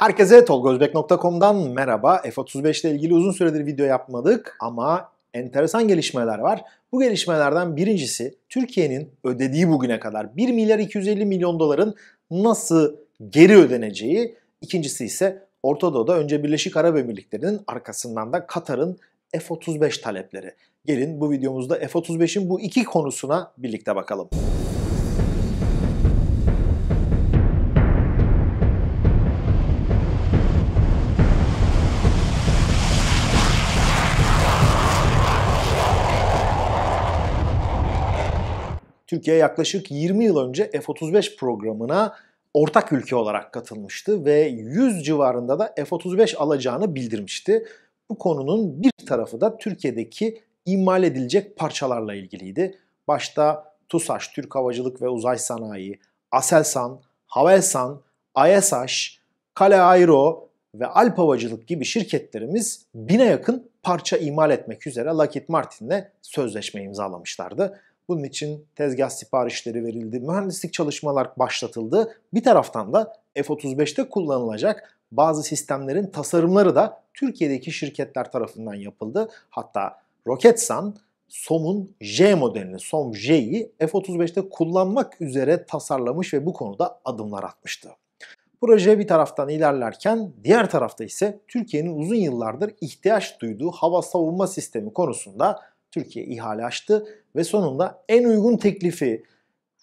Herkese tolgozbek.com'dan merhaba. F-35 ile ilgili uzun süredir video yapmadık ama enteresan gelişmeler var. Bu gelişmelerden birincisi Türkiye'nin ödediği bugüne kadar 1 milyar 250 milyon doların nasıl geri ödeneceği. İkincisi ise Orta Doğu'da önce Birleşik Arap Emirlikleri'nin arkasından da Katar'ın F-35 talepleri. Gelin bu videomuzda F-35'in bu iki konusuna birlikte bakalım. Türkiye yaklaşık 20 yıl önce F-35 programına ortak ülke olarak katılmıştı ve 100 civarında da F-35 alacağını bildirmişti. Bu konunun bir tarafı da Türkiye'deki imal edilecek parçalarla ilgiliydi. Başta TUSAŞ, Türk Havacılık ve Uzay Sanayi, Aselsan, Havelsan, AESAŞ, Kale Aero ve Alp Havacılık gibi şirketlerimiz bine yakın parça imal etmek üzere Lockheed Martin'le sözleşme imzalamışlardı. Bunun için tezgah siparişleri verildi, mühendislik çalışmalar başlatıldı. Bir taraftan da F-35'te kullanılacak bazı sistemlerin tasarımları da Türkiye'deki şirketler tarafından yapıldı. Hatta Roketsan SOM'un J modelini, SOM J'yi F-35'te kullanmak üzere tasarlamış ve bu konuda adımlar atmıştı. Proje bir taraftan ilerlerken diğer tarafta ise Türkiye'nin uzun yıllardır ihtiyaç duyduğu hava savunma sistemi konusunda Türkiye ihale açtı ve sonunda en uygun teklifi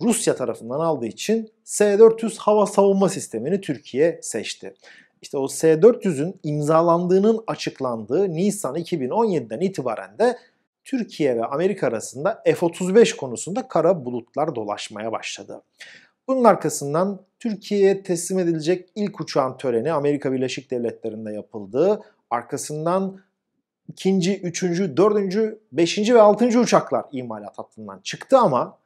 Rusya tarafından aldığı için S-400 hava savunma sistemini Türkiye seçti. İşte o S-400'ün imzalandığının açıklandığı Nisan 2017'den itibaren de Türkiye ve Amerika arasında F-35 konusunda kara bulutlar dolaşmaya başladı. Bunun arkasından Türkiye'ye teslim edilecek ilk uçağın töreni Amerika Birleşik Devletleri'nde yapıldı. Arkasından ikinci, üçüncü, dördüncü, beşinci ve altıncı uçaklar imalat hattından çıktı ama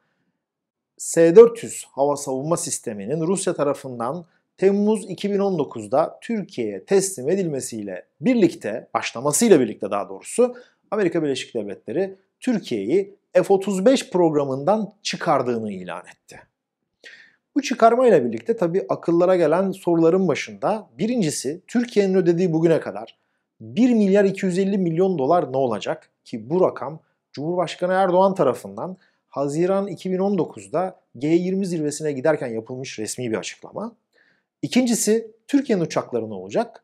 S-400 hava savunma sisteminin Rusya tarafından Temmuz 2019'da Türkiye'ye teslim edilmesiyle birlikte, başlamasıyla birlikte daha doğrusu Amerika Birleşik Devletleri Türkiye'yi F-35 programından çıkardığını ilan etti. Bu çıkarmayla birlikte tabii akıllara gelen soruların başında birincisi Türkiye'nin ödediği bugüne kadar 1 milyar 250 milyon dolar ne olacak? Ki bu rakam Cumhurbaşkanı Erdoğan tarafından Haziran 2019'da G20 zirvesine giderken yapılmış resmi bir açıklama. İkincisi Türkiye'nin uçakları ne olacak?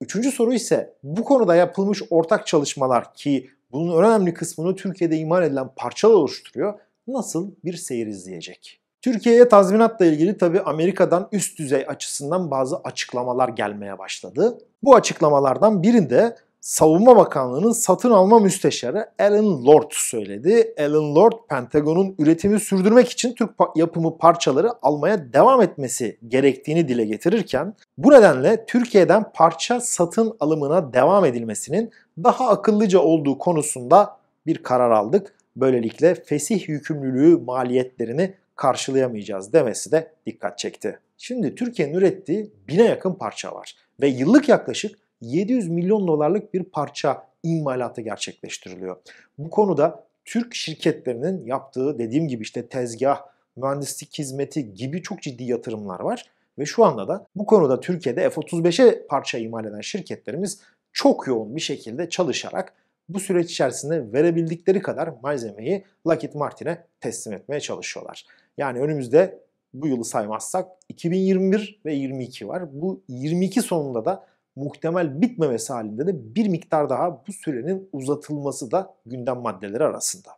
Üçüncü soru ise bu konuda yapılmış ortak çalışmalar ki bunun önemli kısmını Türkiye'de iman edilen parçalar oluşturuyor. Nasıl bir seyir izleyecek? Türkiye'ye tazminatla ilgili tabi Amerika'dan üst düzey açısından bazı açıklamalar gelmeye başladı. Bu açıklamalardan birinde Savunma Bakanlığı'nın satın alma müsteşarı Alan Lord söyledi. Alan Lord, Pentagon'un üretimi sürdürmek için Türk yapımı parçaları almaya devam etmesi gerektiğini dile getirirken, bu nedenle Türkiye'den parça satın alımına devam edilmesinin daha akıllıca olduğu konusunda bir karar aldık. Böylelikle fesih yükümlülüğü maliyetlerini karşılayamayacağız demesi de dikkat çekti. Şimdi Türkiye'nin ürettiği bine yakın parça var ve yıllık yaklaşık 700 milyon dolarlık bir parça imalatı gerçekleştiriliyor. Bu konuda Türk şirketlerinin yaptığı dediğim gibi işte tezgah, mühendislik hizmeti gibi çok ciddi yatırımlar var. Ve şu anda da bu konuda Türkiye'de F-35'e parça imal eden şirketlerimiz çok yoğun bir şekilde çalışarak bu süreç içerisinde verebildikleri kadar malzemeyi Lockheed Martin'e teslim etmeye çalışıyorlar. Yani önümüzde bu yılı saymazsak 2021 ve 22 var. Bu 22 sonunda da muhtemel bitmemesi halinde de bir miktar daha bu sürenin uzatılması da gündem maddeleri arasında.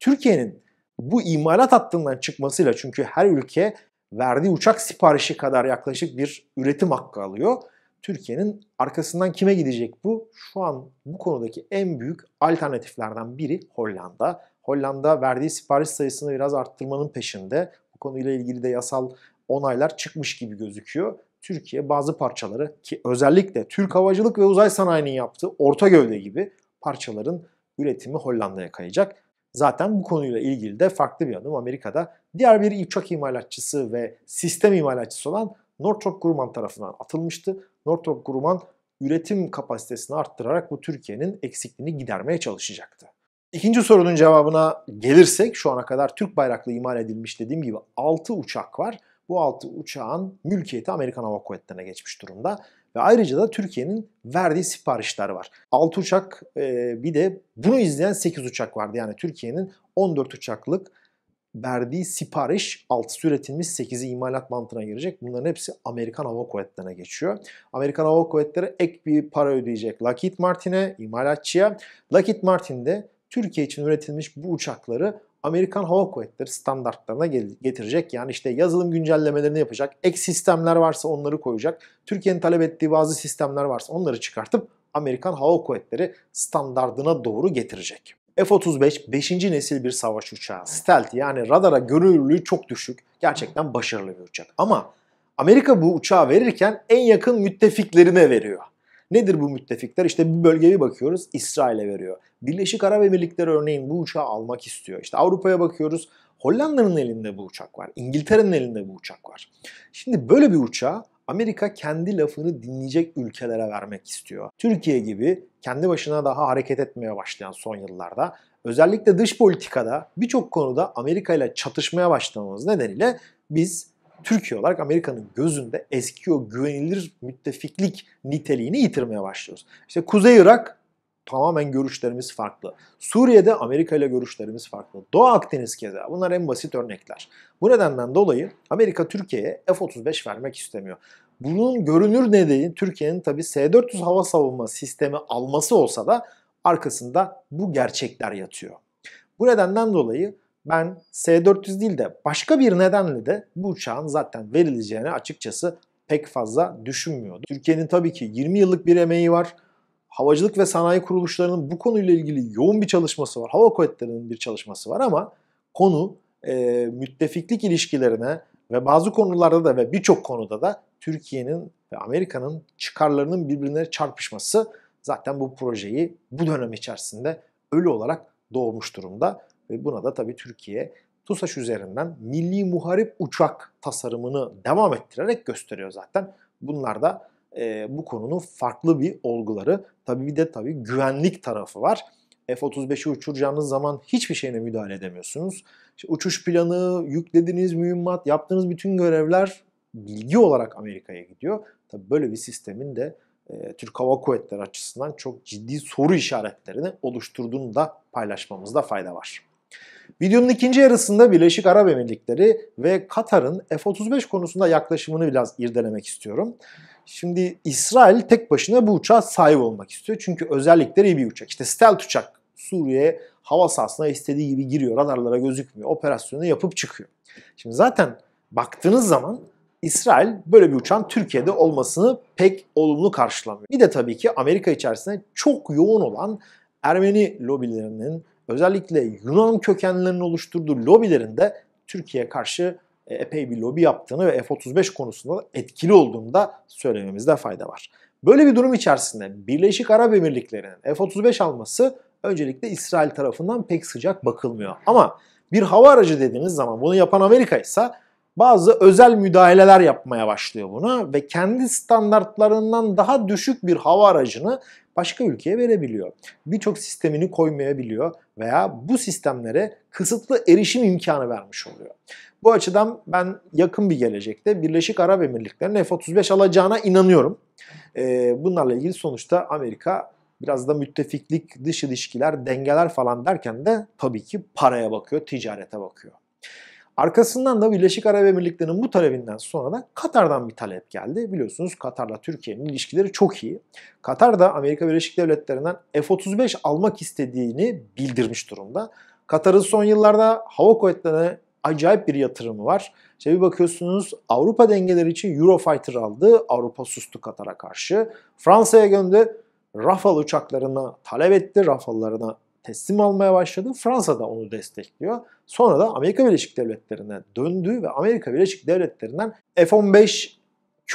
Türkiye'nin bu imalat hattından çıkmasıyla çünkü her ülke verdiği uçak siparişi kadar yaklaşık bir üretim hakkı alıyor. Türkiye'nin arkasından kime gidecek bu? Şu an bu konudaki en büyük alternatiflerden biri Hollanda. Hollanda verdiği sipariş sayısını biraz arttırmanın peşinde. Bu konuyla ilgili de yasal onaylar çıkmış gibi gözüküyor. Türkiye bazı parçaları ki özellikle Türk Havacılık ve Uzay Sanayi'nin yaptığı orta gövde gibi parçaların üretimi Hollanda'ya kayacak. Zaten bu konuyla ilgili de farklı bir adım Amerika'da diğer bir uçak imalatçısı ve sistem imalatçısı olan Northrop Grumman tarafından atılmıştı. Northrop Grumman üretim kapasitesini arttırarak bu Türkiye'nin eksikliğini gidermeye çalışacaktı. İkinci sorunun cevabına gelirsek şu ana kadar Türk bayraklı imal edilmiş dediğim gibi 6 uçak var. Bu 6 uçağın mülkiyeti Amerikan Hava Kuvvetleri'ne geçmiş durumda. Ve ayrıca da Türkiye'nin verdiği siparişler var. 6 uçak bir de bunu izleyen 8 uçak vardı. Yani Türkiye'nin 14 uçaklık verdiği sipariş altısı üretilmiş 8'i imalat mantığına girecek. Bunların hepsi Amerikan Hava Kuvvetleri'ne geçiyor. Amerikan Hava Kuvvetleri ek bir para ödeyecek Lockheed Martin'e, imalatçıya. Lockheed Martin de Türkiye için üretilmiş bu uçakları Amerikan Hava Kuvvetleri standartlarına getirecek. Yani işte yazılım güncellemelerini yapacak. Ek sistemler varsa onları koyacak. Türkiye'nin talep ettiği bazı sistemler varsa onları çıkartıp Amerikan Hava Kuvvetleri standardına doğru getirecek. F-35 5. nesil bir savaş uçağı. Stealth yani radara görünürlüğü çok düşük. Gerçekten başarılı bir uçak. Ama Amerika bu uçağı verirken en yakın müttefiklerine veriyor. Nedir bu müttefikler? İşte bir bölgeye bakıyoruz İsrail'e veriyor. Birleşik Arap Emirlikleri örneğin bu uçağı almak istiyor. İşte Avrupa'ya bakıyoruz Hollanda'nın elinde bu uçak var. İngiltere'nin elinde bu uçak var. Şimdi böyle bir uçağı Amerika kendi lafını dinleyecek ülkelere vermek istiyor. Türkiye gibi kendi başına daha hareket etmeye başlayan son yıllarda özellikle dış politikada birçok konuda Amerika ile çatışmaya başlamamız nedeniyle biz Türkiye olarak Amerika'nın gözünde eski o güvenilir müttefiklik niteliğini yitirmeye başlıyoruz. İşte Kuzey Irak tamamen görüşlerimiz farklı. Suriye'de Amerika ile görüşlerimiz farklı. Doğu Akdeniz keza. Bunlar en basit örnekler. Bu nedenden dolayı Amerika Türkiye'ye F-35 vermek istemiyor. Bunun görünür nedeni Türkiye'nin tabi S-400 hava savunma sistemi alması olsa da arkasında bu gerçekler yatıyor. Bu nedenden dolayı ben S-400 değil de başka bir nedenle de bu uçağın zaten verileceğini açıkçası pek fazla düşünmüyordum. Türkiye'nin tabii ki 20 yıllık bir emeği var. Havacılık ve sanayi kuruluşlarının bu konuyla ilgili yoğun bir çalışması var. Hava kuvvetlerinin bir çalışması var ama konu e, müttefiklik ilişkilerine ve bazı konularda da ve birçok konuda da Türkiye'nin ve Amerika'nın çıkarlarının birbirine çarpışması zaten bu projeyi bu dönem içerisinde ölü olarak doğmuş durumda. Ve buna da tabii Türkiye TUSAŞ üzerinden milli muharip uçak tasarımını devam ettirerek gösteriyor zaten. Bunlar da e, bu konunun farklı bir olguları. Tabii bir de tabii güvenlik tarafı var. F-35'i uçuracağınız zaman hiçbir şeyine müdahale edemiyorsunuz. İşte uçuş planı, yüklediğiniz mühimmat, yaptığınız bütün görevler bilgi olarak Amerika'ya gidiyor. Tabii böyle bir sistemin de e, Türk Hava Kuvvetleri açısından çok ciddi soru işaretlerini oluşturduğunu da paylaşmamızda fayda var. Videonun ikinci yarısında Birleşik Arap Emirlikleri ve Katar'ın F-35 konusunda yaklaşımını biraz irdelemek istiyorum. Şimdi İsrail tek başına bu uçağa sahip olmak istiyor. Çünkü özellikleri iyi bir uçak. İşte stealth uçak Suriye hava sahasına istediği gibi giriyor. Radarlara gözükmüyor. Operasyonu yapıp çıkıyor. Şimdi zaten baktığınız zaman İsrail böyle bir uçağın Türkiye'de olmasını pek olumlu karşılamıyor. Bir de tabii ki Amerika içerisinde çok yoğun olan Ermeni lobilerinin özellikle Yunan kökenlerinin oluşturduğu lobilerinde Türkiye karşı e, epey bir lobi yaptığını ve F-35 konusunda etkili olduğunu da söylememizde fayda var. Böyle bir durum içerisinde Birleşik Arap Emirlikleri'nin F-35 alması öncelikle İsrail tarafından pek sıcak bakılmıyor. Ama bir hava aracı dediğiniz zaman bunu yapan Amerika ise bazı özel müdahaleler yapmaya başlıyor buna ve kendi standartlarından daha düşük bir hava aracını başka ülkeye verebiliyor. Birçok sistemini koymayabiliyor veya bu sistemlere kısıtlı erişim imkanı vermiş oluyor. Bu açıdan ben yakın bir gelecekte Birleşik Arap Emirlikleri'nin F-35 alacağına inanıyorum. Ee, bunlarla ilgili sonuçta Amerika biraz da müttefiklik, dış ilişkiler, dengeler falan derken de tabii ki paraya bakıyor, ticarete bakıyor. Arkasından da Birleşik Arap Emirlikleri'nin bu talebinden sonra da Katar'dan bir talep geldi. Biliyorsunuz Katar'la Türkiye'nin ilişkileri çok iyi. Katar da Amerika Birleşik Devletleri'nden F-35 almak istediğini bildirmiş durumda. Katar'ın son yıllarda hava kuvvetlerine acayip bir yatırımı var. İşte bir bakıyorsunuz Avrupa dengeleri için Eurofighter aldı. Avrupa sustu Katar'a karşı. Fransa'ya gönderdi. Rafal uçaklarına talep etti. Rafallarına teslim almaya başladı. Fransa da onu destekliyor. Sonra da Amerika Birleşik Devletleri'ne döndü ve Amerika Birleşik Devletleri'nden F-15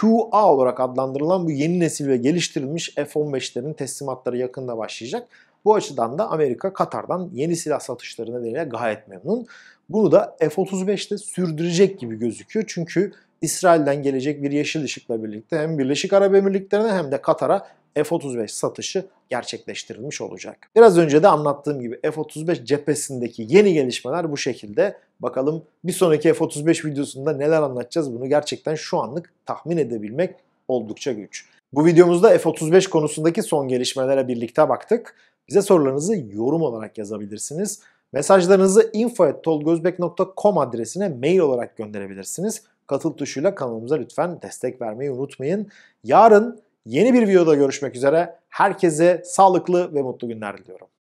QA olarak adlandırılan bu yeni nesil ve geliştirilmiş F-15'lerin teslimatları yakında başlayacak. Bu açıdan da Amerika Katar'dan yeni silah satışları nedeniyle gayet memnun. Bunu da F-35'te sürdürecek gibi gözüküyor. Çünkü İsrail'den gelecek bir yeşil ışıkla birlikte hem Birleşik Arap Emirlikleri'ne hem de Katar'a F-35 satışı gerçekleştirilmiş olacak. Biraz önce de anlattığım gibi F-35 cephesindeki yeni gelişmeler bu şekilde. Bakalım bir sonraki F-35 videosunda neler anlatacağız bunu gerçekten şu anlık tahmin edebilmek oldukça güç. Bu videomuzda F-35 konusundaki son gelişmelere birlikte baktık. Bize sorularınızı yorum olarak yazabilirsiniz. Mesajlarınızı info.tolgozbek.com adresine mail olarak gönderebilirsiniz katıl tuşuyla kanalımıza lütfen destek vermeyi unutmayın. Yarın yeni bir videoda görüşmek üzere. Herkese sağlıklı ve mutlu günler diliyorum.